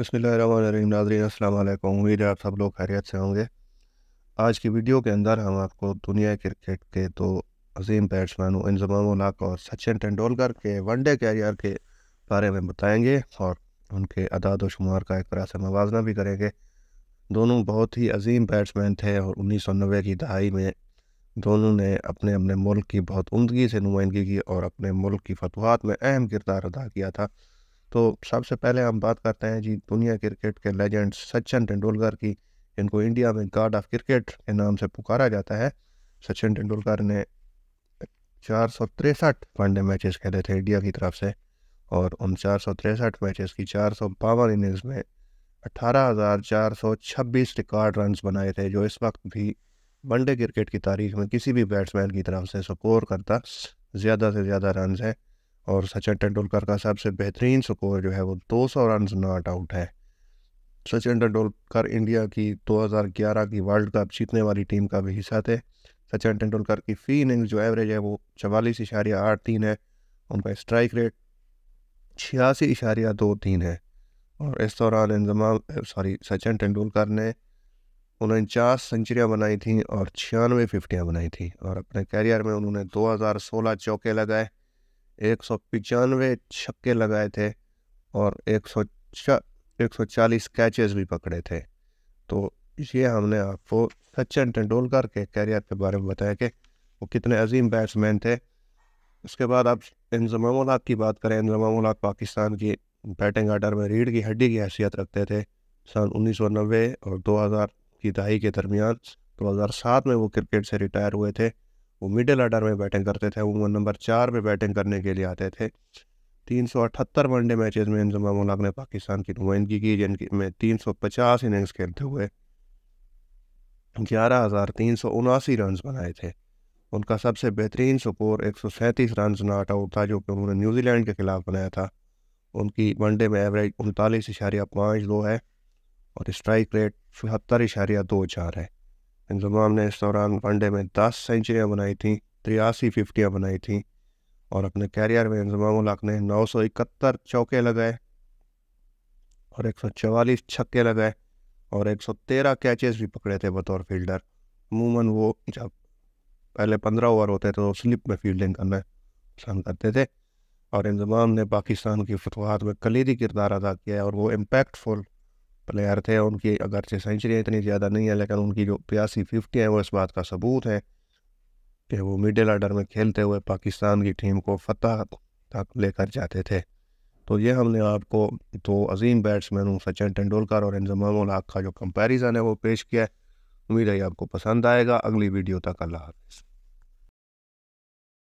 बसमीम नाजरीन अल्लाम उम्मीद है आप सब लोग खैरियत से होंगे आज की वीडियो के अंदर हम आपको दुनिया क्रिकेट के दो अजीम बैट्समैन इंजमाम उलाक और सचिन तेंदुलकर के वनडे कैरियर के बारे में बताएंगे और उनके अदाद शुमार का एक तरह से मुवजना भी करेंगे दोनों बहुत ही अजीम बैट्समैन थे और उन्नीस सौ नबे की दहाई में दोनों ने अपने अपने मुल्क की बहुत उमदगी से नुमाइंदगी की और अपने मुल्क की फतवाहत में अहम किरदार अदा किया था तो सबसे पहले हम बात करते हैं जी दुनिया क्रिकेट के लेजेंड सचिन तेंदुलकर की जिनको इंडिया में गार्ड ऑफ क्रिकेट के नाम से पुकारा जाता है सचिन तेंदुलकर ने चार सौ तिरसठ वनडे मैचेस खेले थे इंडिया की तरफ से और उन चार सौ तिरसठ मैचेस की चार सौ बावन इनिंग्स में अठारह हज़ार चार सौ छब्बीस रिकॉर्ड रन बनाए थे जो इस वक्त भी वनडे क्रिकेट की तारीख में किसी भी बैट्समैन की तरफ से स्कोर करता ज़्यादा से ज़्यादा रन है और सचिन तेंदुलकर का सबसे बेहतरीन स्कोर जो है वो 200 रन नॉट आउट है सचिन तेंदुलकर इंडिया की 2011 की वर्ल्ड कप जीतने वाली टीम का भी हिस्सा थे सचिन तेंदुलकर की फी इनिंग्स जो एवरेज है वो चवालीस इशारिया आठ तीन है उनका स्ट्राइक रेट छियासी इशारिया दो तीन है और इस दौरान इंजमाम सॉरी सचिन तेंदुलकर ने उनचास सेंचुरियाँ बनाई थी और छियानवे फिफ्टियाँ बनाई थी और अपने कैरियर में उन्होंने 2016 चौके लगाए एक सौ पचानवे छक्के लगाए थे और एक सौ एक सौ चालीस कैचेस भी पकड़े थे तो ये हमने आपको सचिन तेंदुलकर के कैरियर के बारे में बताया कि वो कितने अजीम बैट्समैन थे उसके बाद आप इंजमाम हक की बात करें इंजमाम हक पाकिस्तान की बैटिंग आर्डर में रीढ़ की हड्डी की हैसियत रखते थे सन 1990 और 2000 की दहाई के दरमियान 2007 में वो क्रिकेट से रिटायर हुए थे वो मिडिल ऑर्डर में बैटिंग करते थे वो नंबर चार पे बैटिंग करने के लिए आते थे तीन सौ अठहत्तर वनडे मैचेज में इंजमा मुलाक ने पाकिस्तान की नुमाइंदगी की जिनकी में तीन सौ पचास इनिंग्स खेलते हुए ग्यारह हज़ार तीन सौ उनासी रन बनाए थे उनका सबसे बेहतरीन स्कोर एक सौ सैंतीस रन नॉट आउट था जो कि उन्होंने न्यूजीलैंड के खिलाफ बनाया था उनकी वनडे में एवरेज उनतालीस इशारिया पाँच दो है और स्ट्राइक रेट चौहत्तर इशारिया दो चार है इंजमाम ने इस दौरान वनडे में दस सेंचुरियाँ बनाई थी तिरासी फिफ्टियाँ बनाई थी और अपने कैरियर में इंजमाम उलाक ने नौ सौ इकहत्तर चौके लगाए और एक सौ चवालीस छक्के लगाए और एक सौ तेरह कैचेस भी पकड़े थे बतौर फील्डर अमूमन वो जब पहले पंद्रह ओवर होते थे तो स्लिप में फील्डिंग करना पसंद करते थे और इंजमाम ने पाकिस्तान की फतवाहत में कलीदी किरदार अदा किया और वो इम्पैक्टफुल प्लेयर थे उनकी अगरचे सेंचुरियाँ इतनी ज़्यादा नहीं है लेकिन उनकी जो प्यासी फिफ्टी हैं वो इस बात का सबूत है कि वो मिडिल आर्डर में खेलते हुए पाकिस्तान की टीम को फतह तक लेकर जाते थे तो ये हमने आपको दो अजीम अजीम बैट्समैनों सचिन तेंदुलकर और इंजमाम का जो कंपैरिजन है वो पेश किया है उम्मीद है आपको पसंद आएगा अगली वीडियो तक अल्लाह हाफिज़